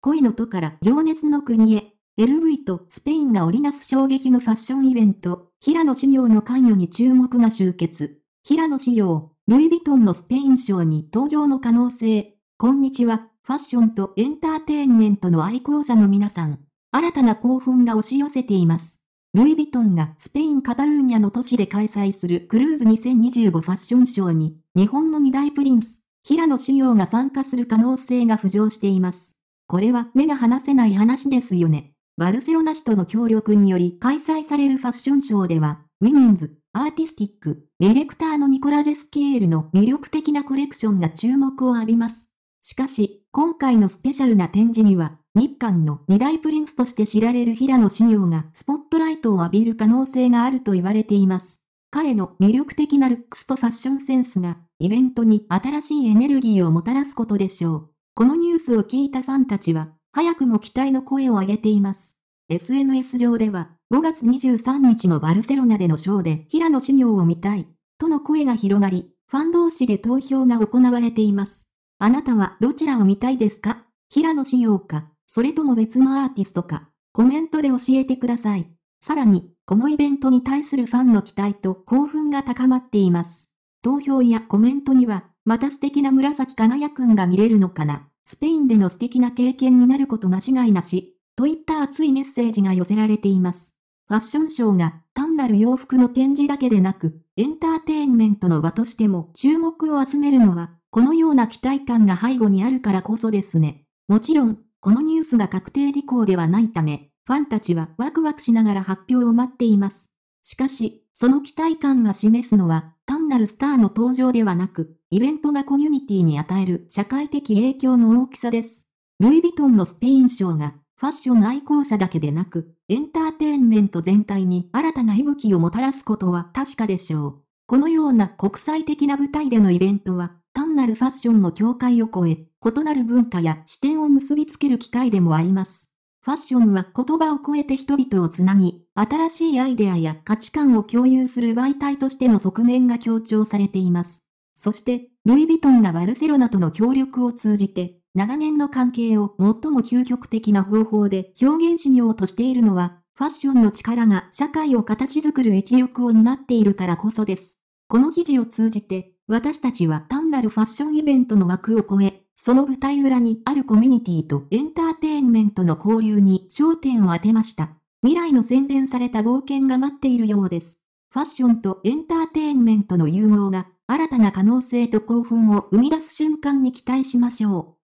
恋の都から情熱の国へ、LV とスペインが織りなす衝撃のファッションイベント、平野紫耀の関与に注目が集結。平野紫耀、ルイ・ヴィトンのスペイン賞に登場の可能性。こんにちは、ファッションとエンターテインメントの愛好者の皆さん。新たな興奮が押し寄せています。ルイ・ヴィトンがスペイン・カタルーニャの都市で開催するクルーズ2025ファッションショーに、日本の二大プリンス、平野紫耀が参加する可能性が浮上しています。これは目が離せない話ですよね。バルセロナ市との協力により開催されるファッションショーでは、ウィメンズ、アーティスティック、ディレクターのニコラ・ジェスケールの魅力的なコレクションが注目を浴びます。しかし、今回のスペシャルな展示には、日韓の二大プリンスとして知られる平野紫耀がスポットライトを浴びる可能性があると言われています。彼の魅力的なルックスとファッションセンスが、イベントに新しいエネルギーをもたらすことでしょう。このニュースを聞いたファンたちは、早くも期待の声を上げています。SNS 上では、5月23日のバルセロナでのショーで平野紫耀を見たい、との声が広がり、ファン同士で投票が行われています。あなたはどちらを見たいですか平野紫耀か、それとも別のアーティストか、コメントで教えてください。さらに、このイベントに対するファンの期待と興奮が高まっています。投票やコメントには、また素敵な紫輝くんが見れるのかな。スペインでの素敵な経験になること間違いなし。といった熱いメッセージが寄せられています。ファッションショーが単なる洋服の展示だけでなく、エンターテインメントの場としても注目を集めるのは、このような期待感が背後にあるからこそですね。もちろん、このニュースが確定事項ではないため、ファンたちはワクワクしながら発表を待っています。しかし、その期待感が示すのは、単なるスターの登場ではなく、イベントがコミュニティに与える社会的影響の大きさです。ルイ・ヴィトンのスペイン賞が、ファッション愛好者だけでなく、エンターテインメント全体に新たな息吹をもたらすことは確かでしょう。このような国際的な舞台でのイベントは、単なるファッションの境界を超え、異なる文化や視点を結びつける機会でもあります。ファッションは言葉を超えて人々をつなぎ、新しいアイデアや価値観を共有する媒体としての側面が強調されています。そして、ルイ・ヴィトンがバルセロナとの協力を通じて、長年の関係を最も究極的な方法で表現しようとしているのは、ファッションの力が社会を形作る一翼を担っているからこそです。この記事を通じて、私たちは単なるファッションイベントの枠を超え、その舞台裏にあるコミュニティとエンターンメントの交流に焦点を当てました。未来の洗練された冒険が待っているようです。ファッションとエンターテインメントの融合が新たな可能性と興奮を生み出す瞬間に期待しましょう。